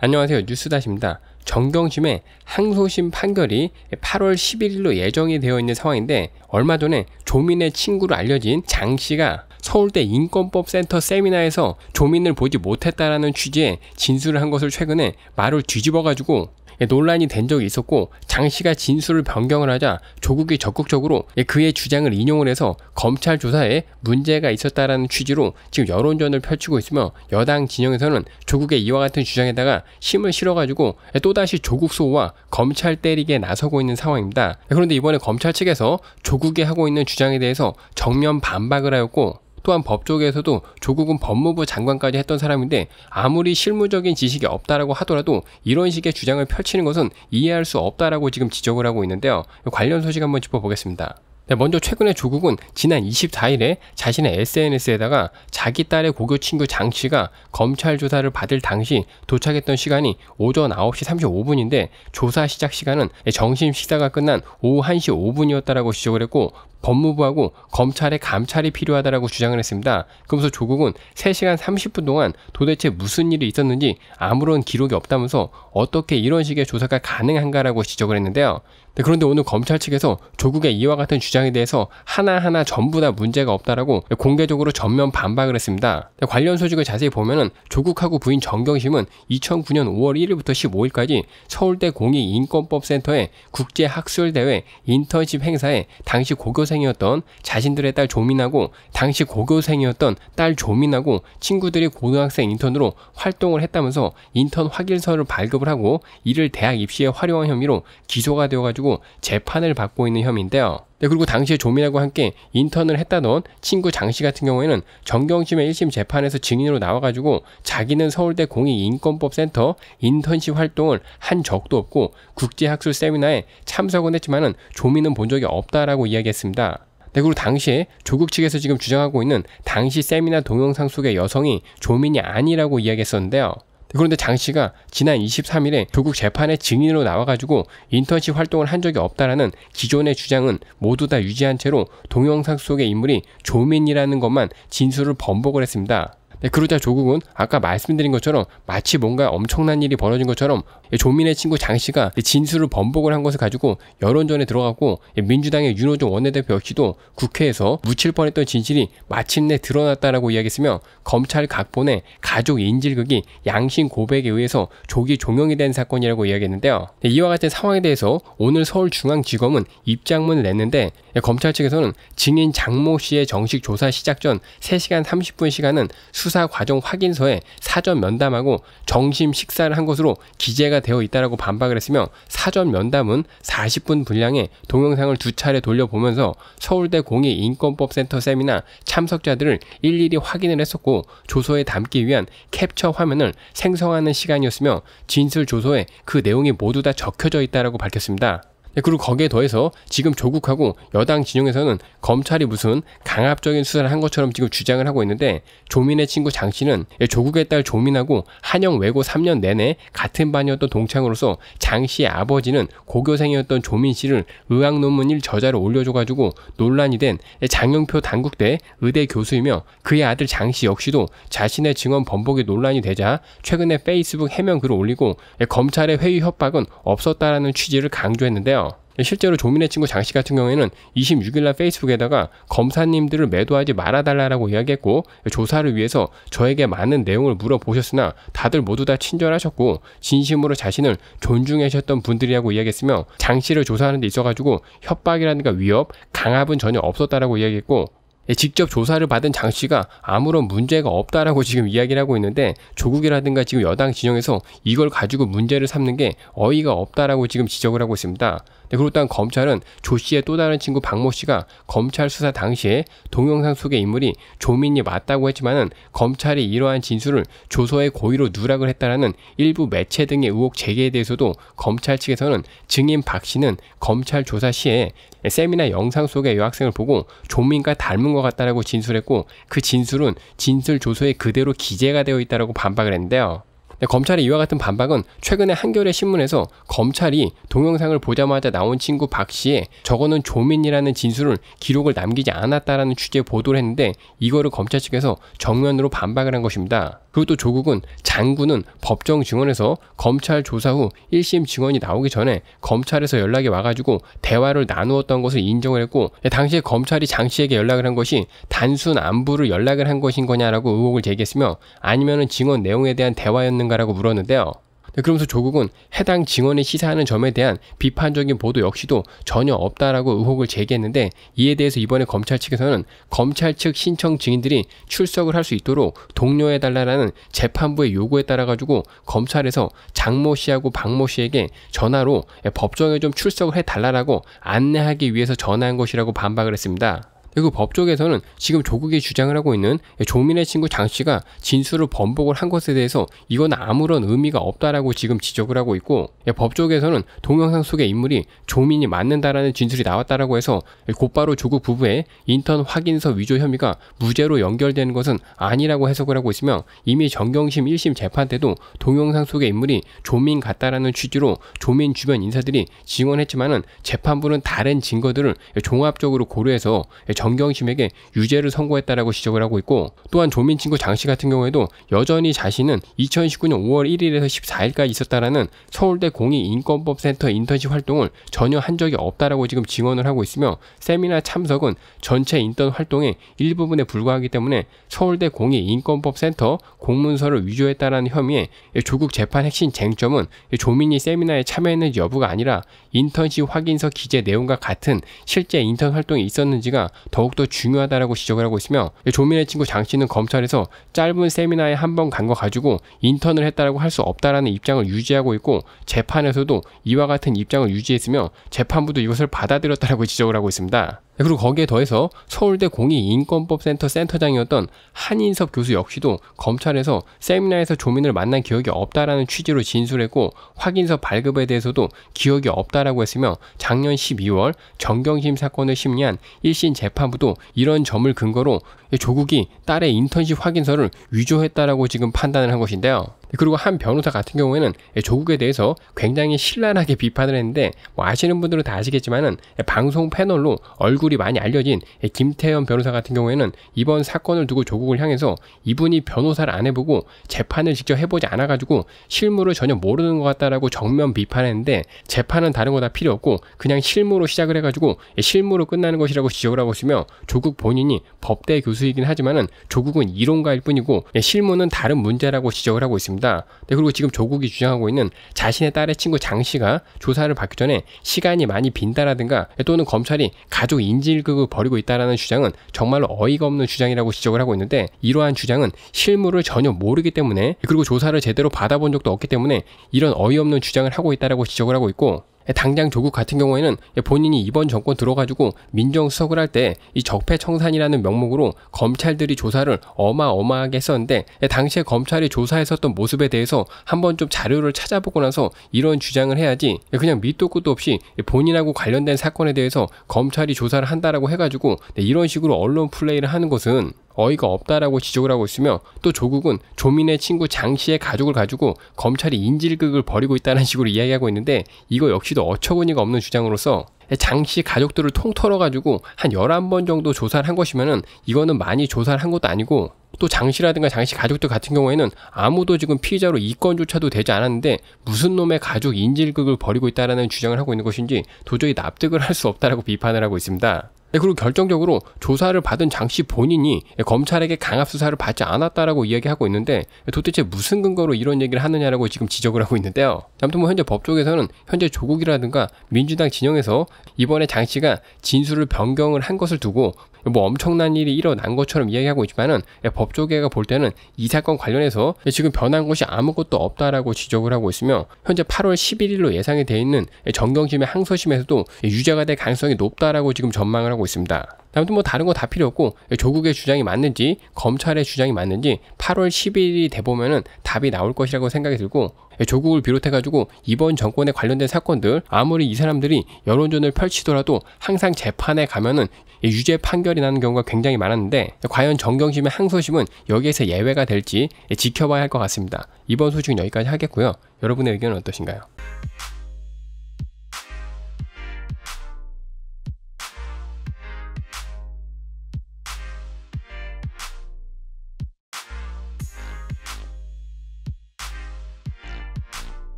안녕하세요. 뉴스다십니다 정경심의 항소심 판결이 8월 11일로 예정이 되어 있는 상황인데 얼마 전에 조민의 친구로 알려진 장 씨가 서울대 인권법센터 세미나에서 조민을 보지 못했다라는 취지의 진술을 한 것을 최근에 말을 뒤집어가지고 예, 논란이 된 적이 있었고 장 씨가 진술을 변경을 하자 조국이 적극적으로 예, 그의 주장을 인용을 해서 검찰 조사에 문제가 있었다라는 취지로 지금 여론전을 펼치고 있으며 여당 진영에서는 조국의 이와 같은 주장에다가 힘을 실어가지고 예, 또다시 조국 소와 호 검찰 때리기에 나서고 있는 상황입니다. 그런데 이번에 검찰 측에서 조국이 하고 있는 주장에 대해서 정면 반박을 하였고 또한 법조계에서도 조국은 법무부 장관까지 했던 사람인데 아무리 실무적인 지식이 없다라고 하더라도 이런 식의 주장을 펼치는 것은 이해할 수 없다라고 지금 지적을 하고 있는데요. 관련 소식 한번 짚어보겠습니다. 네, 먼저 최근에 조국은 지난 24일에 자신의 SNS에다가 자기 딸의 고교 친구 장 씨가 검찰 조사를 받을 당시 도착했던 시간이 오전 9시 35분인데 조사 시작 시간은 정심 식사가 끝난 오후 1시 5분이었다라고 지적을 했고 법무부하고 검찰의 감찰이 필요하다라고 주장을 했습니다. 그러면서 조국은 3시간 30분 동안 도대체 무슨 일이 있었는지 아무런 기록이 없다면서 어떻게 이런 식의 조사가 가능한가라고 지적을 했는데요. 네, 그런데 오늘 검찰 측에서 조국의 이와 같은 주장에 대해서 하나하나 전부 다 문제가 없다라고 공개적으로 전면 반박을 했습니다. 네, 관련 소식을 자세히 보면은 조국하고 부인 정경심은 2009년 5월 1일부터 15일까지 서울대 공익인권법센터의 국제학술대회 인턴십 행사에 당시 고교생이었던 자신들의 딸 조민하고 당시 고교생이었던 딸 조민하고 친구들이 고등학생 인턴으로 활동을 했다면서 인턴 확인서를 발급을 하고 이를 대학 입시에 활용한 혐의로 기소가 되어가지고 가지고 재판을 받고 있는 혐의인데요. 네, 그리고 당시에 조민하고 함께 인턴을 했다던 친구 장씨 같은 경우에는 정경심의 1심 재판에서 증인으로 나와가지고 자기는 서울대 공익인권법센터 인턴십 활동을 한 적도 없고 국제학술 세미나에 참석은 했지만은 조민은 본 적이 없다라고 이야기했습니다. 네, 그리고 당시에 조국 측에서 지금 주장하고 있는 당시 세미나 동영상 속의 여성이 조민이 아니라고 이야기했었는데요. 그런데 장 씨가 지난 23일에 조국 재판의 증인으로 나와가지고 인턴십 활동을 한 적이 없다라는 기존의 주장은 모두 다 유지한 채로 동영상 속의 인물이 조민이라는 것만 진술을 번복을 했습니다. 네, 그러자 조국은 아까 말씀드린 것처럼 마치 뭔가 엄청난 일이 벌어진 것처럼 예, 조민의 친구 장 씨가 진술을 번복을 한 것을 가지고 여론전에 들어갔고 예, 민주당의 윤호중 원내대표 역시도 국회에서 묻힐 뻔했던 진실이 마침내 드러났다라고 이야기했으며 검찰 각본에 가족 인질극이 양심 고백에 의해서 조기 종영이 된 사건이라고 이야기했는데요. 예, 이와 같은 상황에 대해서 오늘 서울중앙지검은 입장문을 냈는데 검찰 측에서는 증인 장모 씨의 정식 조사 시작 전 3시간 30분 시간은 수사 과정 확인서에 사전 면담하고 정심 식사를 한 것으로 기재가 준비가 되어 있다라고 반박을 했으며 사전 면담은 40분 분량의 동영상을 두 차례 돌려보면서 서울대 공익 인권법 센터 세미나 참석자들을 일일이 확인을 했었고 조서에 담기 위한 캡처 화면을 생성하는 시간이었으며 진술 조서에 그 내용이 모두 다 적혀져 있다라고 밝혔습니다. 네, 그리고 거기에 더해서 지금 조국하고 여당 진영에서는 검찰이 무슨 강압적인 수사를 한 것처럼 지금 주장을 하고 있는데 조민의 친구 장 씨는 예, 조국의 딸 조민하고 한영 외고 3년 내내 같은 반이었던 동창으로서 장 씨의 아버지는 고교생이었던 조민 씨를 의학 논문 1 저자로 올려줘가지고 논란이 된 예, 장영표 당국대 의대 교수이며 그의 아들 장씨 역시도 자신의 증언 번복이 논란이 되자 최근에 페이스북 해명 글을 올리고 예, 검찰의 회유 협박은 없었다라는 취지를 강조했는데요. 실제로 조민의 친구 장 씨 같은 경우에는 26일날 페이스북에다가 검사님들을 매도하지 말아달라고 이야기했고 조사를 위해서 저에게 많은 내용을 물어보셨으나 다들 모두 다 친절하셨고 진심으로 자신을 존중하셨던 분들이라고 이야기했으며 장씨를 조사하는 데 있어가지고 협박이라든가 위협, 강압은 전혀 없었다라고 이야기했고 예, 직접 조사를 받은 장 씨가 아무런 문제가 없다라고 지금 이야기를 하고 있는데 조국이라든가 지금 여당 진영에서 이걸 가지고 문제를 삼는 게 어이가 없다라고 지금 지적을 하고 있습니다. 네, 그리고 또한 검찰은 조 씨의 또 다른 친구 박모 씨가 검찰 수사 당시에 동영상 속의 인물이 조민이 맞다고 했지만은 검찰이 이러한 진술을 조서에 고의로 누락을 했다라는 일부 매체 등의 의혹 제기에 대해서도 검찰 측에서는 증인 박 씨는 검찰 조사 시에 세미나 영상 속의 여학생을 보고 조민과 닮은 것 같다라고 진술했고 그 진술은 진술 조서에 그대로 기재가 되어 있다라고 반박을 했는데요. 네, 검찰의 이와 같은 반박은 최근에 한겨레 신문에서 검찰이 동영상을 보자마자 나온 친구 박 씨의 저거는 조민이라는 진술을 기록을 남기지 않았다라는 취지의 보도를 했는데 이거를 검찰 측에서 정면으로 반박을 한 것입니다. 그리고 또 조국은 장군은 법정 증언에서 검찰 조사 후 1심 증언이 나오기 전에 검찰에서 연락이 와가지고 대화를 나누었던 것을 인정을 했고 네, 당시에 검찰이 장 씨에게 연락을 한 것이 단순 안부를 연락을 한 것인 거냐라고 의혹을 제기했으며 아니면은 증언 내용에 대한 대화였는 있는가라고 물었는데요. 네, 그러면서 조국은 해당 증언이 시사하는 점에 대한 비판적인 보도 역시도 전혀 없다라고 의혹을 제기했는데 이에 대해서 이번에 검찰 측에서는 검찰 측 신청 증인들이 출석을 할 수 있도록 독려해달라라는 재판부의 요구에 따라 가지고 검찰에서 장모 씨하고 박모 씨에게 전화로 예, 법정에 좀 출석을 해달라라고 안내하기 위해서 전화한 것이라고 반박을 했습니다. 그리고 법조계에서는 지금 조국이 주장을 하고 있는 조민의 친구 장 씨가 진술을 번복을 한 것에 대해서 이건 아무런 의미가 없다라고 지금 지적을 하고 있고 예, 법조계에서는 동영상 속의 인물이 조민이 맞는다라는 진술이 나왔다라고 해서 곧바로 조국 부부의 인턴 확인서 위조 혐의가 무죄로 연결되는 것은 아니라고 해석을 하고 있으며 이미 정경심 1심 재판 때도 동영상 속의 인물이 조민 같다라는 취지로 조민 주변 인사들이 증언했지만은 재판부는 다른 증거들을 종합적으로 고려해서 정경심에게 유죄를 선고했다라고 지적을 하고 있고 또한 조민 친구 장 씨 같은 경우에도 여전히 자신은 2019년 5월 1일에서 14일까지 있었다라는 서울대 공익인권법센터 인턴십 활동을 전혀 한 적이 없다라고 지금 증언을 하고 있으며 세미나 참석은 전체 인턴 활동의 일부분에 불과하기 때문에 서울대 공익인권법센터 공문서를 위조했다라는 혐의에 조국 재판 핵심 쟁점은 조민이 세미나에 참여했는지 여부가 아니라 인턴십 확인서 기재 내용과 같은 실제 인턴 활동이 있었는지가 더욱더 중요하다라고 지적을 하고 있으며 조민의 친구 장 씨는 검찰에서 짧은 세미나에 한 번 간 거 가지고 인턴을 했다라고 할 수 없다라는 입장을 유지하고 있고 재판에서도 이와 같은 입장을 유지했으며 재판부도 이것을 받아들였다라고 지적을 하고 있습니다. 네, 그리고 거기에 더해서 서울대 공익 인권법센터 센터장이었던 한인섭 교수 역시도 검찰에서 세미나에서 조민을 만난 기억이 없다라는 취지로 진술했고 확인서 발급에 대해서도 기억이 없다라고 했으며 작년 12월 정경심 사건을 심리한 1심 재판부도 이런 점을 근거로 조국이 딸의 인턴십 확인서를 위조했다라고 지금 판단을 한 것인데요. 그리고 한 변호사 같은 경우에는 조국에 대해서 굉장히 신랄하게 비판을 했는데 뭐 아시는 분들은 다 아시겠지만은 방송 패널로 얼굴이 많이 알려진 김태현 변호사 같은 경우에는 이번 사건을 두고 조국을 향해서 이분이 변호사를 안 해보고 재판을 직접 해보지 않아가지고 실무를 전혀 모르는 것 같다라고 정면 비판했는데 재판은 다른 거 다 필요 없고 그냥 실무로 시작을 해가지고 실무로 끝나는 것이라고 지적을 하고 있으며 조국 본인이 법대 교수 교수이긴 하지만은 조국은 이론가일 뿐이고 예, 실무는 다른 문제라고 지적을 하고 있습니다. 네, 그리고 지금 조국이 주장하고 있는 자신의 딸의 친구 장 씨가 조사를 받기 전에 시간이 많이 빈다라든가 예, 또는 검찰이 가족 인질극을 벌이고 있다라는 주장은 정말로 어이가 없는 주장이라고 지적을 하고 있는데 이러한 주장은 실무를 전혀 모르기 때문에 그리고 조사를 제대로 받아본 적도 없기 때문에 이런 어이없는 주장을 하고 있다라고 지적을 하고 있고 예, 당장 조국 같은 경우에는 예, 본인이 이번 정권 들어가지고 민정수석을 할 때 이 적폐청산이라는 명목으로 검찰들이 조사를 어마어마하게 했었는데 예, 당시에 검찰이 조사했었던 모습에 대해서 한번 좀 자료를 찾아보고 나서 이런 주장을 해야지 그냥 밑도 끝도 없이 본인하고 관련된 사건에 대해서 검찰이 조사를 한다라고 해가지고 네, 이런 식으로 언론 플레이를 하는 것은 어이가 없다라고 지적을 하고 있으며 또 조국은 조민의 친구 장 씨의 가족을 가지고 검찰이 인질극을 벌이고 있다는 식으로 이야기하고 있는데 이거 역시도 어처구니가 없는 주장으로서 장씨 가족들을 통털어가지고 한 열한 번 정도 조사를 한 것이면은 이거는 많이 조사를 한 것도 아니고 또 장씨라든가 장씨 가족들 같은 경우에는 아무도 지금 피의자로 이건조차도 되지 않았는데 무슨 놈의 가족 인질극을 벌이고 있다라는 주장을 하고 있는 것인지 도저히 납득을 할 수 없다라고 비판을 하고 있습니다. 네, 그리고 결정적으로 조사를 받은 장 씨 본인이 검찰에게 강압 수사를 받지 않았다라고 이야기하고 있는데 도대체 무슨 근거로 이런 얘기를 하느냐라고 지금 지적을 하고 있는데요. 아무튼 뭐 현재 법 쪽에서는 현재 조국이라든가 민주당 진영에서 이번에 장씨가 진술을 변경을 한 것을 두고 뭐 엄청난 일이 일어난 것처럼 이야기하고 있지만은 예, 법조계가 볼 때는 이 사건 관련해서 예, 지금 변한 것이 아무것도 없다라고 지적을 하고 있으며 현재 8월 11일로 예상이 돼 있는 예, 정경심의 항소심에서도 유죄가 될 가능성이 높다라고 지금 전망을 하고 있습니다. 아무튼 뭐 다른 거 다 필요 없고 예, 조국의 주장이 맞는지 검찰의 주장이 맞는지 8월 10일이 돼 보면은 답이 나올 것이라고 생각이 들고 예, 조국을 비롯해 가지고 이번 정권에 관련된 사건들 아무리 이 사람들이 여론전을 펼치더라도 항상 재판에 가면은 유죄 판결이 나는 경우가 굉장히 많았는데 예, 과연 정경심의 항소심은 여기에서 예외가 될지 지켜봐야 할 것 같습니다. 이번 소식은 여기까지 하겠고요. 여러분의 의견은 어떠신가요?